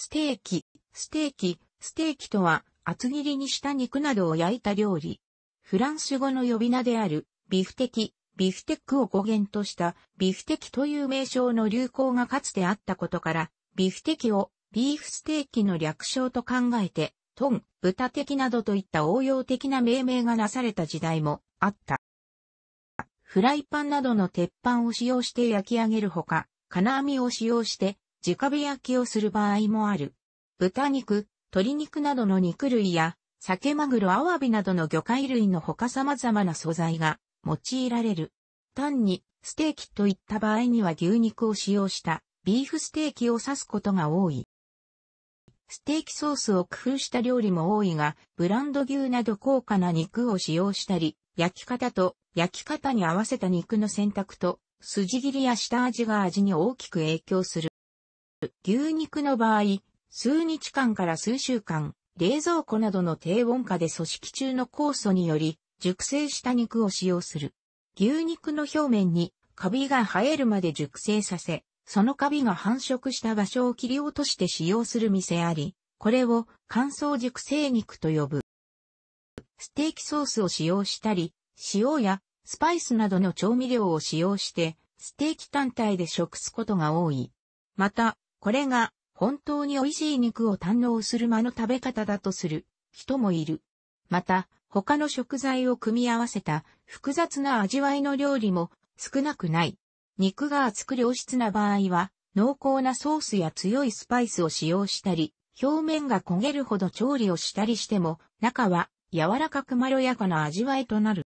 ステーキ、ステーキ、ステーキとは厚切りにした肉などを焼いた料理。フランス語の呼び名であるビフテキ、ビフテックを語源としたビフテキという名称の流行がかつてあったことから、ビフテキをビーフステーキの略称と考えて、トン、豚的などといった応用的な命名がなされた時代もあった。フライパンなどの鉄板を使用して焼き上げるほか、金網を使用して直火焼きをする場合もある。豚肉、鶏肉などの肉類や、酒マグロアワビなどの魚介類の他様々な素材が用いられる。単にステーキといった場合には牛肉を使用したビーフステーキを指すことが多い。ステーキソースを工夫した料理も多いが、ブランド牛など高価な肉を使用したり、焼き方と焼き方に合わせた肉の選択と、筋切りや下味が味に大きく影響する。牛肉の場合、数日間から数週間、冷蔵庫などの低温下で組織中の酵素により熟成した肉を使用する。牛肉の表面にカビが生えるまで熟成させ、そのカビが繁殖した場所を切り落として使用する店あり、これを乾燥熟成肉と呼ぶ。ステーキソースを使用したり、塩やスパイスなどの調味料を使用して、ステーキ単体で食すことが多い。また、これが本当に美味しい肉を堪能する間の食べ方だとする人もいる。また、他の食材を組み合わせた複雑な味わいの料理も少なくない。肉が厚く良質な場合は、濃厚なソースや強いスパイスを使用したり、表面が焦げるほど調理をしたりしても、中は柔らかくまろやかな味わいとなる。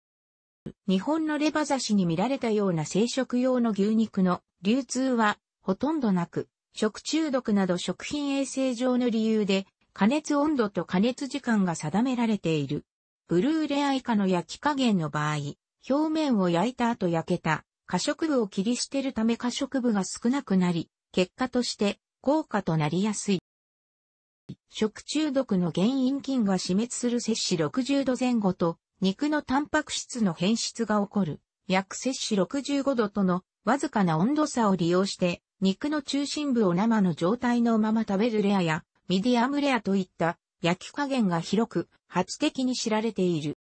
日本のレバ刺しに見られたような生食用の牛肉の流通はほとんどなく、食中毒など食品衛生上の理由で、加熱温度と加熱時間が定められている。ブルーレア以下の焼き加減の場合、表面を焼いた後焼けた、過食部を切り捨てるため過食部が少なくなり、結果として効果となりやすい。食中毒の原因菌が死滅する摂氏60度前後と、肉のタンパク質の変質が起こる、約摂氏65度とのわずかな温度差を利用して、肉の中心部を生の状態のまま食べるレアや、ミディアムレアといった焼き加減が広く、発的に知られている。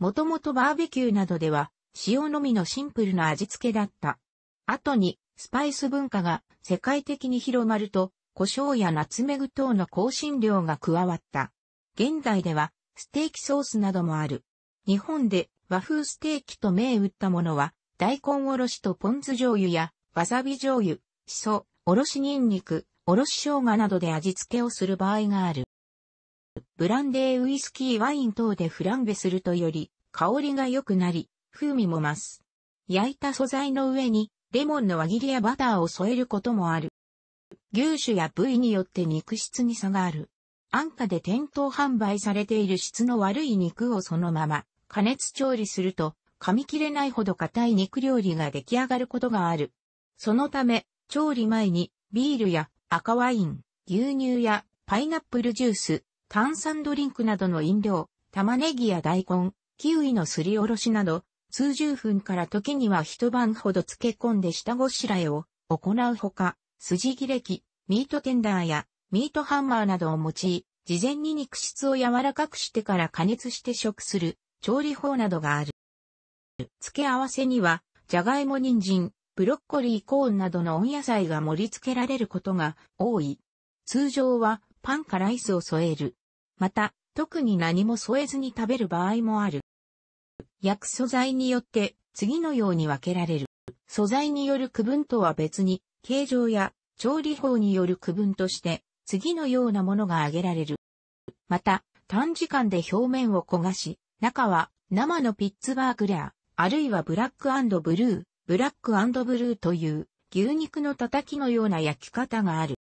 もともとバーベキューなどでは、塩のみのシンプルな味付けだった。後に、スパイス文化が世界的に広まると、胡椒やナツメグ等の香辛料が加わった。現代では、ステーキソースなどもある。日本で和風ステーキと銘打ったものは、大根おろしとポン酢醤油やわさび醤油、しそ、おろしニンニク、おろし生姜などで味付けをする場合がある。ブランデーウイスキーワイン等でフランベするとより香りが良くなり、風味も増す。焼いた素材の上にレモンの輪切りやバターを添えることもある。牛種や部位によって肉質に差がある。安価で店頭販売されている質の悪い肉をそのまま加熱調理すると噛み切れないほど硬い肉料理が出来上がることがある。そのため、調理前にビールや赤ワイン、牛乳やパイナップルジュース、炭酸ドリンクなどの飲料、玉ねぎや大根、キウイのすりおろしなど、数十分から時には一晩ほど漬け込んで下ごしらえを行うほか、筋切れ器、ミートテンダーやミートハンマーなどを用い、事前に肉質を柔らかくしてから加熱して食する調理法などがある。付け合わせには、じゃがいも人参、ブロッコリーコーンなどの温野菜が盛り付けられることが多い。通常はパンかライスを添える。また、特に何も添えずに食べる場合もある。焼く素材によって次のように分けられる。素材による区分とは別に、形状や調理法による区分として次のようなものが挙げられる。また、短時間で表面を焦がし、中は生のピッツバーグレア、あるいはブラックブルー、ブラックブルーという牛肉のたたきのような焼き方がある。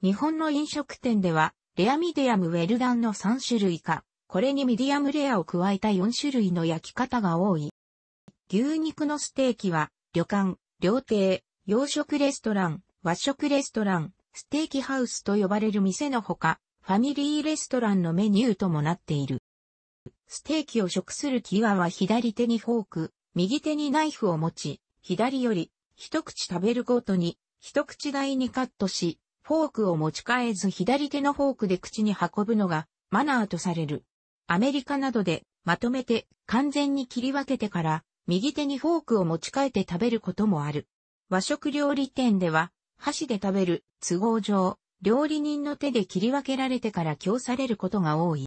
日本の飲食店では、レアミディアムウェルダンの3種類か、これにミディアムレアを加えた4種類の焼き方が多い。牛肉のステーキは、旅館、料亭、洋食レストラン、和食レストラン、ステーキハウスと呼ばれる店のほか、ファミリーレストランのメニューともなっている。ステーキを食する際は左手にフォーク、右手にナイフを持ち、左より、一口食べるごとに、一口大にカットし、フォークを持ち替えず左手のフォークで口に運ぶのが、マナーとされる。アメリカなどで、まとめて、完全に切り分けてから、右手にフォークを持ち替えて食べることもある。和食料理店では、箸で食べる、都合上、料理人の手で切り分けられてから供されることが多い。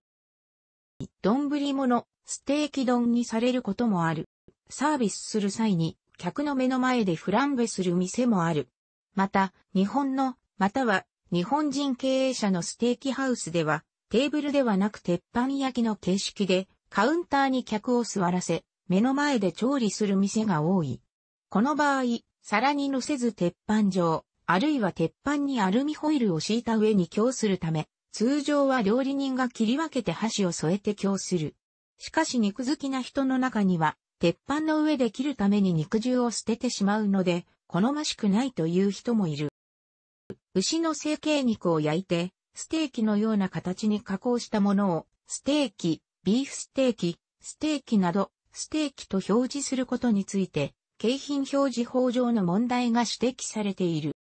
丼物、ステーキ丼にされることもある。サービスする際に客の目の前でフランベする店もある。また、日本の、または日本人経営者のステーキハウスでは、テーブルではなく鉄板焼きの形式で、カウンターに客を座らせ、目の前で調理する店が多い。この場合、皿に乗せず鉄板上、あるいは鉄板にアルミホイルを敷いた上に供するため、通常は料理人が切り分けて箸を添えて供する。しかし肉好きな人の中には、鉄板の上で切るために肉汁を捨ててしまうので、好ましくないという人もいる。牛の成形肉を焼いて、ステーキのような形に加工したものを、ステーキ、ビーフステーキ、ステーキなど、ステーキと表示することについて、景品表示法上の問題が指摘されている。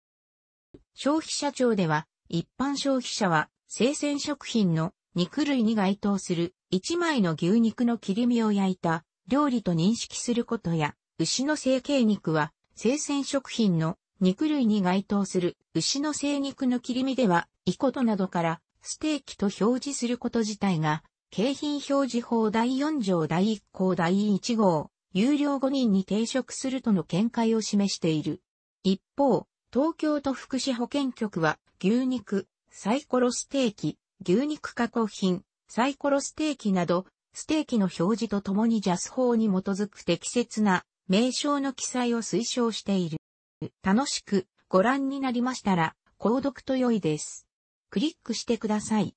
消費者庁では、一般消費者は、生鮮食品の肉類に該当する一枚の牛肉の切り身を焼いた料理と認識することや、牛の成形肉は、生鮮食品の肉類に該当する牛の生肉の切り身では、イコトなどからステーキと表示すること自体が、景品表示法第4条第1項第1号、有料5人に抵触するとの見解を示している。一方、東京都福祉保健局は、牛肉、サイコロステーキ、牛肉加工品、サイコロステーキなど、ステーキの表示とともに JAS 法に基づく適切な名称の記載を推奨している。楽しくご覧になりましたら、購読と良いです。クリックしてください。